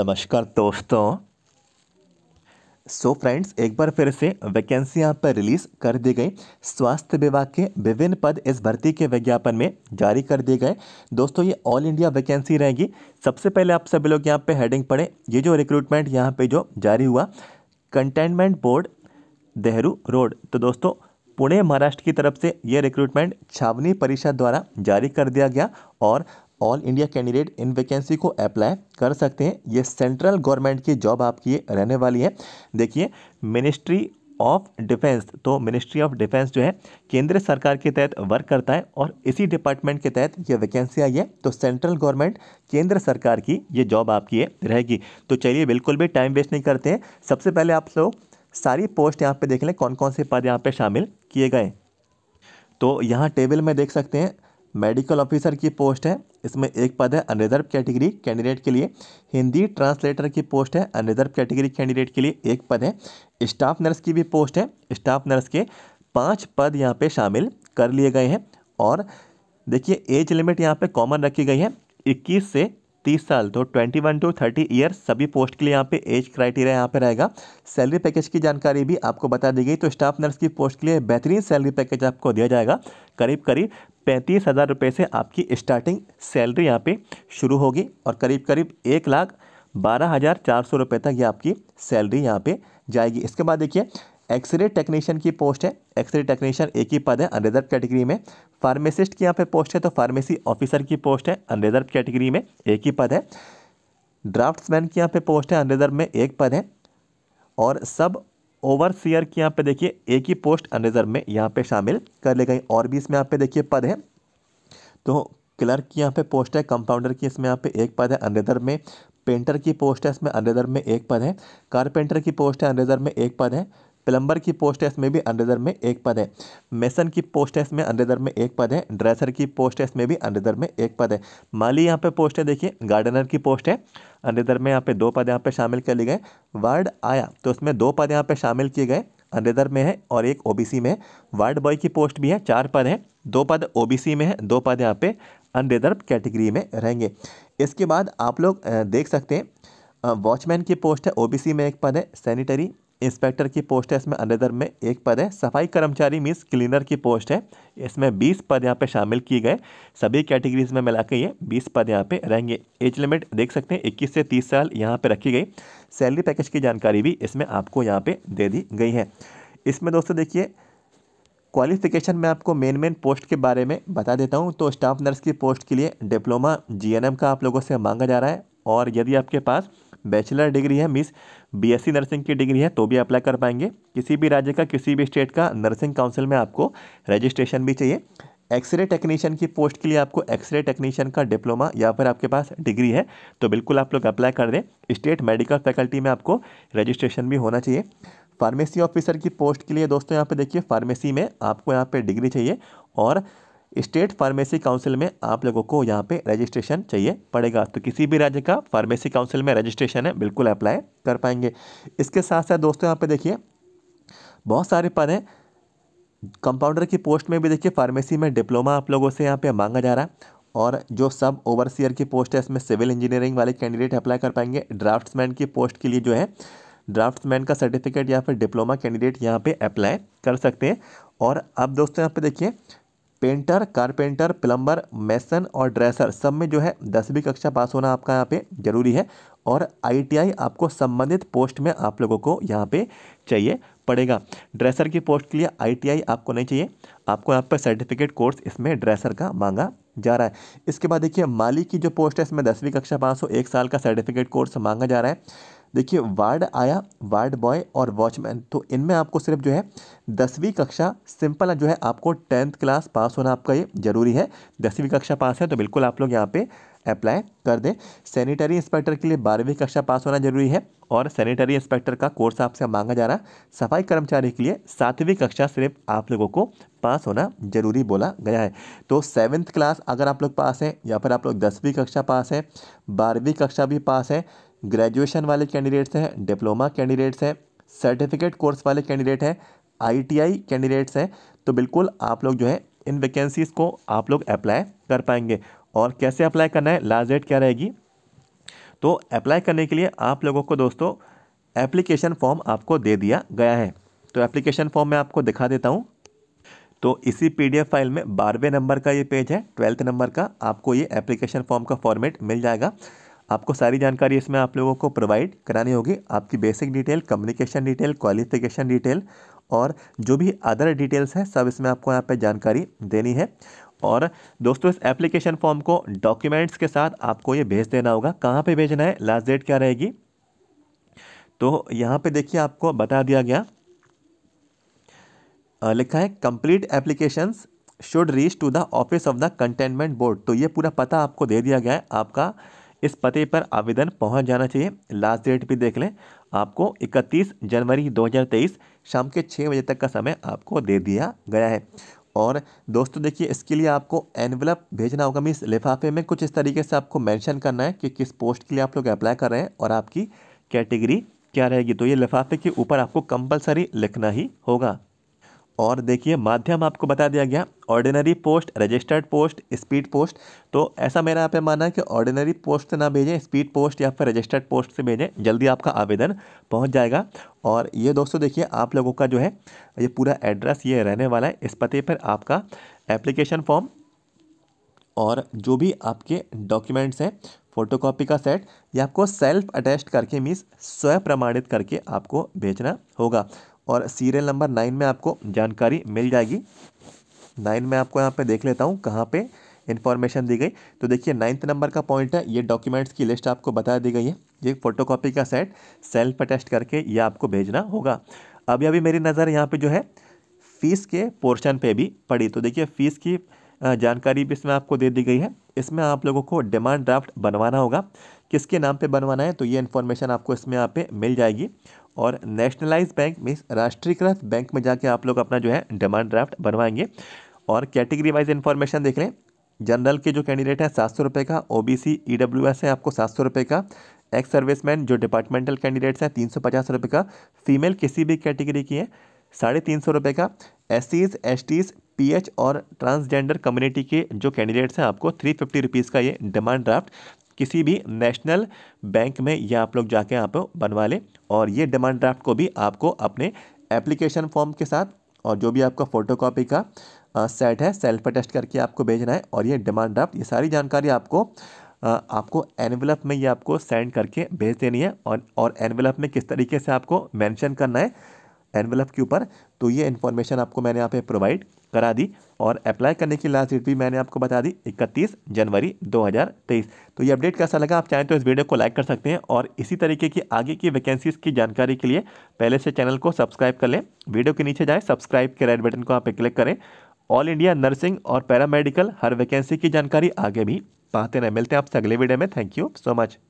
नमस्कार दोस्तों सो so friends एक बार फिर से वैकेंसी यहाँ पर रिलीज़ कर दी गई स्वास्थ्य विभाग के विभिन्न पद इस भर्ती के विज्ञापन में जारी कर दिए गए दोस्तों ये ऑल इंडिया वैकेंसी रहेगी सबसे पहले आप सभी लोग यहाँ पे हेडिंग पढ़ें ये जो रिक्रूटमेंट यहाँ पे जो जारी हुआ कंटेनमेंट बोर्ड देहरू रोड तो दोस्तों पुणे महाराष्ट्र की तरफ से ये रिक्रूटमेंट छावनी परिषद द्वारा जारी कर दिया गया और ऑल इंडिया कैंडिडेट इन वैकेंसी को अप्लाई कर सकते हैं ये सेंट्रल गवर्नमेंट की जॉब आपकी रहने वाली है देखिए मिनिस्ट्री ऑफ डिफेंस तो मिनिस्ट्री ऑफ डिफेंस जो है केंद्र सरकार के तहत वर्क करता है और इसी डिपार्टमेंट के तहत ये वैकेंसी आई है तो सेंट्रल गवर्नमेंट केंद्र सरकार की ये जॉब आपकी रहेगी तो चलिए बिल्कुल भी टाइम वेस्ट नहीं करते हैं सबसे पहले आप लोग सारी पोस्ट यहाँ पे देख लें कौन कौन से पद यहाँ पे शामिल किए गए तो यहाँ टेबल में देख सकते हैं मेडिकल ऑफिसर की पोस्ट है इसमें एक पद है अनरिजर्व कैटेगरी कैंडिडेट के लिए हिंदी ट्रांसलेटर की पोस्ट है अनरिजर्व कैटेगरी कैंडिडेट के लिए एक पद है स्टाफ नर्स की भी पोस्ट है स्टाफ नर्स के पाँच पद यहाँ पे शामिल कर लिए गए हैं और देखिए एज लिमिट यहाँ पे कॉमन रखी गई है 21 से तीस साल तो twenty one to thirty year सभी पोस्ट के लिए यहाँ पे एज क्राइटेरिया यहाँ पे रहेगा सैलरी पैकेज की जानकारी भी आपको बता दी गई तो स्टाफ नर्स की पोस्ट के लिए बेहतरीन सैलरी पैकेज आपको दिया जाएगा करीब करीब पैंतीस हज़ार रुपये से आपकी स्टार्टिंग सैलरी यहाँ पे शुरू होगी और करीब करीब एक लाख बारह हज़ार चार सौ रुपये तक ये आपकी सैलरी यहाँ पे जाएगी इसके बाद देखिए एक्सरे टेक्नीशियन की पोस्ट है एक्सरे टेक्नीशियन एक ही पद है अनरिजर्व कैटेगरी में फार्मेसिस्ट की यहाँ पे पोस्ट है तो फार्मेसी ऑफिसर की पोस्ट है अनरिजर्व कैटेगरी में एक ही पद है ड्राफ्ट्समैन की यहाँ पे पोस्ट है अनरिजर्व में एक पद है और सब ओवरसीयर की यहाँ पे देखिए एक ही पोस्ट अनरिजर्व में यहाँ पे शामिल कर ले गई और भी इसमें यहाँ पे देखिए पद है तो क्लर्क की यहाँ पे पोस्ट है कंपाउंडर की इसमें यहाँ पे एक पद है अनरिजर्व में पेंटर की पोस्ट है इसमें अनरिजर्व में एक पद है कारपेंटर की पोस्ट है अनरिजर्व में एक पद है प्लम्बर की पोस्ट है में भी अंडरदर में एक पद है मेसन की पोस्ट में अंडे अंडरदर में एक पद है ड्रेसर की पोस्ट है में भी अंडरदर में एक पद है माली यहाँ पे पोस्ट है देखिए गार्डनर की पोस्ट है अंडरदर में यहाँ पे दो पद यहाँ पे शामिल कर लिए गए वार्ड आया तो उसमें दो पद यहाँ पे शामिल किए गए अंडरदर में है और एक ओ में है वार्ड बॉय की पोस्ट भी है चार पद हैं दो पद ओ में है दो पद यहाँ पे अंडरदर कैटेगरी में रहेंगे इसके बाद आप लोग देख सकते हैं वॉचमैन की पोस्ट है ओबीसी में एक पद है सैनिटरी इंस्पेक्टर की पोस्ट है इसमें अनदर में एक पद है सफाई कर्मचारी मीन्स क्लीनर की पोस्ट है इसमें बीस पद यहाँ पे शामिल किए गए सभी कैटेगरीज में मिला के ये बीस पद यहाँ पे रहेंगे एज लिमिट देख सकते हैं इक्कीस से तीस साल यहाँ पे रखी गई सैलरी पैकेज की जानकारी भी इसमें आपको यहाँ पर दे दी गई है इसमें दोस्तों देखिए क्वालिफिकेशन में आपको मेन मेन पोस्ट के बारे में बता देता हूँ तो स्टाफ नर्स की पोस्ट के लिए डिप्लोमा जी का आप लोगों से मांगा जा रहा है और यदि आपके पास बैचलर डिग्री है मिस बीएससी नर्सिंग की डिग्री है तो भी अप्लाई कर पाएंगे किसी भी राज्य का किसी भी स्टेट का नर्सिंग काउंसिल में आपको रजिस्ट्रेशन भी चाहिए एक्सरे टेक्नीशियन की पोस्ट के लिए आपको एक्सरे टेक्नीशियन का डिप्लोमा या फिर आपके पास डिग्री है तो बिल्कुल आप लोग अप्लाई कर दें स्टेट मेडिकल फैकल्टी में आपको रजिस्ट्रेशन भी होना चाहिए फार्मेसी ऑफिसर की पोस्ट के लिए दोस्तों यहाँ पे देखिए फार्मेसी में आपको यहाँ पे डिग्री चाहिए और स्टेट फार्मेसी काउंसिल में आप लोगों को यहाँ पे रजिस्ट्रेशन चाहिए पड़ेगा तो किसी भी राज्य का फार्मेसी काउंसिल में रजिस्ट्रेशन है बिल्कुल अप्लाई कर पाएंगे इसके साथ साथ दोस्तों यहाँ पे देखिए बहुत सारे पद हैं कंपाउंडर की पोस्ट में भी देखिए फार्मेसी में डिप्लोमा आप लोगों से यहाँ पर मांगा जा रहा है और जो सब ओवरसीयर की पोस्ट है इसमें सिविल इंजीनियरिंग वाले कैंडिडेट अप्लाई कर पाएंगे ड्राफ्ट्समैन की पोस्ट के लिए जो है ड्राफ्ट्समैन का सर्टिफिकेट या फिर डिप्लोमा कैंडिडेट यहाँ पे अप्लाई कर सकते हैं और अब दोस्तों यहाँ पे देखिए पेंटर कारपेंटर प्लम्बर मैसन और ड्रेसर सब में जो है दसवीं कक्षा पास होना आपका यहाँ पे ज़रूरी है और आईटीआई आपको संबंधित पोस्ट में आप लोगों को यहाँ पे चाहिए पड़ेगा ड्रेसर की पोस्ट के लिए आईटीआई आपको नहीं चाहिए आपको यहाँ पर सर्टिफिकेट कोर्स इसमें ड्रेसर का मांगा जा रहा है इसके बाद देखिए माली की जो पोस्ट है इसमें दसवीं कक्षा पास हो एक साल का सर्टिफिकेट कोर्स मांगा जा रहा है देखिए वार्ड आया वार्ड बॉय और वॉचमैन तो इनमें आपको सिर्फ जो है दसवीं कक्षा सिंपल जो है आपको टेंथ क्लास पास होना आपका ये ज़रूरी है दसवीं कक्षा पास है तो बिल्कुल आप लोग यहाँ पे अप्लाई कर दें सैनिटरी इंस्पेक्टर के लिए बारहवीं कक्षा पास होना जरूरी है और सैनिटरी इंस्पेक्टर का कोर्स आपसे मांगा जा रहा सफाई कर्मचारी के लिए सातवीं कक्षा सिर्फ आप लोगों को पास होना जरूरी बोला गया है तो सेवन्थ क्लास अगर आप लोग पास हैं या फिर आप लोग दसवीं कक्षा पास हैं बारहवीं कक्षा भी पास है ग्रेजुएशन वाले कैंडिडेट्स हैं डिप्लोमा कैंडिडेट्स हैं सर्टिफिकेट कोर्स वाले कैंडिडेट हैं आईटीआई कैंडिडेट्स हैं तो बिल्कुल आप लोग जो है इन वैकेंसीज़ को आप लोग अप्लाई कर पाएंगे और कैसे अप्लाई करना है लास्ट डेट क्या रहेगी तो अप्लाई करने के लिए आप लोगों को दोस्तों एप्लीकेशन फॉर्म आपको दे दिया गया है तो एप्लीकेशन फॉर्म मैं आपको दिखा देता हूँ तो इसी पीडीएफ फाइल में बारहवें नंबर का ये पेज है ट्वेल्थ नंबर का आपको ये एप्लीकेशन फॉर्म का फॉर्मेट मिल जाएगा आपको सारी जानकारी इसमें आप लोगों को प्रोवाइड करानी होगी आपकी basic detail communication detail qualification detail और जो भी अदर डिटेल्स हैं सब इसमें आपको यहाँ पे जानकारी देनी है और दोस्तों इस एप्लीकेशन फॉर्म को डॉक्यूमेंट्स के साथ आपको ये भेज देना होगा कहाँ पे भेजना है लास्ट डेट क्या रहेगी तो यहाँ पे देखिए आपको बता दिया गया लिखा है complete applications should reach to the office of the cantonment board तो ये पूरा पता आपको दे दिया गया है आपका इस पते पर आवेदन पहुंच जाना चाहिए लास्ट डेट भी देख लें आपको 31 जनवरी 2023 शाम के छः बजे तक का समय आपको दे दिया गया है और दोस्तों देखिए इसके लिए आपको एनवलप भेजना होगा मीस लिफाफे में कुछ इस तरीके से आपको मैंशन करना है कि किस पोस्ट के लिए आप लोग अप्लाई कर रहे हैं और आपकी कैटेगरी क्या रहेगी तो ये लिफाफे के ऊपर आपको कंपलसरी लिखना ही होगा और देखिए माध्यम आपको बता दिया गया ordinary post registered post speed post तो ऐसा मेरा यहाँ पे माना है कि ऑर्डिनरी पोस्ट से ना भेजें स्पीड पोस्ट या फिर रजिस्टर्ड पोस्ट से भेजें जल्दी आपका आवेदन पहुँच जाएगा और ये दोस्तों देखिए आप लोगों का जो है ये पूरा एड्रेस ये रहने वाला है इस पते पर आपका एप्लीकेशन फॉर्म और जो भी आपके डॉक्यूमेंट्स हैं फोटोकॉपी का सेट या आपको सेल्फ अटैच करके मीन्स स्वयं प्रमाणित करके आपको भेजना होगा और सीरियल नंबर नाइन में आपको जानकारी मिल जाएगी नाइन में आपको यहाँ पे देख लेता हूँ कहाँ पे इन्फॉर्मेशन दी गई तो देखिए नाइन्थ नंबर का पॉइंट है ये डॉक्यूमेंट्स की लिस्ट आपको बता दी गई है ये फोटोकॉपी का सेट सेल्फ अटेस्ट करके ये आपको भेजना होगा अभी अभी मेरी नज़र यहाँ पे जो है फ़ीस के पोर्शन पे भी पड़ी तो देखिए फ़ीस की जानकारी भी इसमें आपको दे दी गई है इसमें आप लोगों को डिमांड ड्राफ्ट बनवाना होगा किसके नाम पर बनवाना है तो ये इन्फॉर्मेशन आपको इसमें यहाँ पर मिल जाएगी और नेशनलाइज बैंक मीन्स राष्ट्रीयकृत बैंक में जाके आप लोग अपना जो है डिमांड ड्राफ्ट बनवाएंगे और कैटेगरी वाइज इन्फॉर्मेशन देख लें जनरल के जो कैंडिडेट हैं सात सौ रुपये का O B C E W S है आपको सात सौ रुपये का एक्स सर्विसमैन जो डिपार्टमेंटल कैंडिडेट्स हैं तीन सौ पचास रुपये का फीमेल किसी भी कैटेगरी की है साढ़े तीन सौ रुपये का S Cs S Ts P H और ट्रांसजेंडर कम्युनिटी के जो कैंडिडेट्स हैं आपको थ्री फिफ्टी रुपीज़ का ये डिमांड ड्राफ्ट किसी भी नेशनल बैंक में ये आप लोग जाके आप बनवा लें और ये डिमांड ड्राफ्ट को भी आपको अपने एप्लीकेशन फॉर्म के साथ और जो भी आपका फ़ोटोकॉपी का सेट है सेल्फ अटेस्ट करके आपको भेजना है और ये डिमांड ड्राफ्ट ये सारी जानकारी आपको आपको एनवलप में ये आपको सेंड करके भेज देनी है और और एनवलप में किस तरीके से आपको मेंशन करना है एनवलप के ऊपर तो ये इन्फॉर्मेशन आपको मैंने यहाँ पे प्रोवाइड करा दी और अप्लाई करने की लास्ट डेट भी मैंने आपको बता दी 31 जनवरी 2023 तो ये अपडेट कैसा लगा आप चाहें तो इस वीडियो को लाइक कर सकते हैं और इसी तरीके की आगे की वैकेंसीज की जानकारी के लिए पहले से चैनल को सब्सक्राइब कर लें वीडियो के नीचे जाएँ सब्सक्राइब के रेड बटन को आप क्लिक करें ऑल इंडिया नर्सिंग और पैरामेडिकल हर वैकेंसी की जानकारी आगे भी पाते रहें मिलते हैं आपसे अगले वीडियो में थैंक यू सो मच